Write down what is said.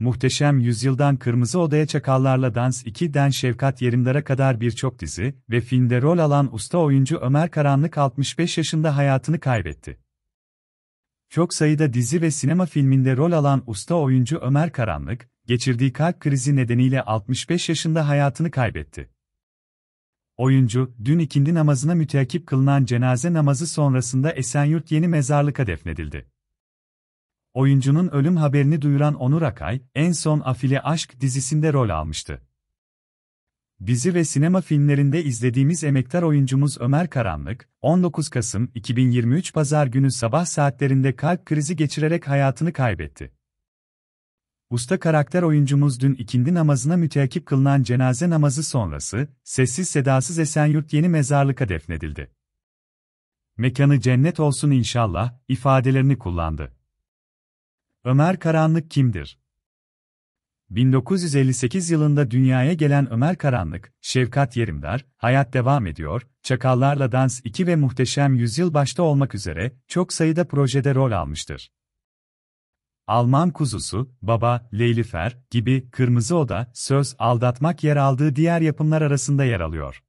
Muhteşem Yüzyıl'dan Kırmızı Odaya Çakallarla Dans 2'den Şevkat Yerimdar'a kadar birçok dizi ve filmde rol alan usta oyuncu Ömer Karanlık 65 yaşında hayatını kaybetti. Çok sayıda dizi ve sinema filminde rol alan usta oyuncu Ömer Karanlık, geçirdiği kalp krizi nedeniyle 65 yaşında hayatını kaybetti. Oyuncu, dün ikindi namazına müteakip kılınan cenaze namazı sonrasında Esenyurt yeni mezarlıka defnedildi. Oyuncunun ölüm haberini duyuran Onur Akay, en son Afili Aşk dizisinde rol almıştı. Bizi ve sinema filmlerinde izlediğimiz emektar oyuncumuz Ömer Karanlık, 19 Kasım 2023 Pazar günü sabah saatlerinde kalp krizi geçirerek hayatını kaybetti. Usta karakter oyuncumuz dün ikindi namazına müteakip kılınan cenaze namazı sonrası, sessiz sedasız Esenyurt yeni mezarlıka defnedildi. Mekanı cennet olsun inşallah, ifadelerini kullandı. Ömer Karanlık kimdir? 1958 yılında dünyaya gelen Ömer Karanlık, Şevkat Yerimdar, Hayat Devam Ediyor, Çakallarla Dans 2 ve Muhteşem Yüzyıl başta olmak üzere çok sayıda projede rol almıştır. Alman Kuzusu, Baba, Leylifer gibi Kırmızı Oda, Söz, Aldatmak yer aldığı diğer yapımlar arasında yer alıyor.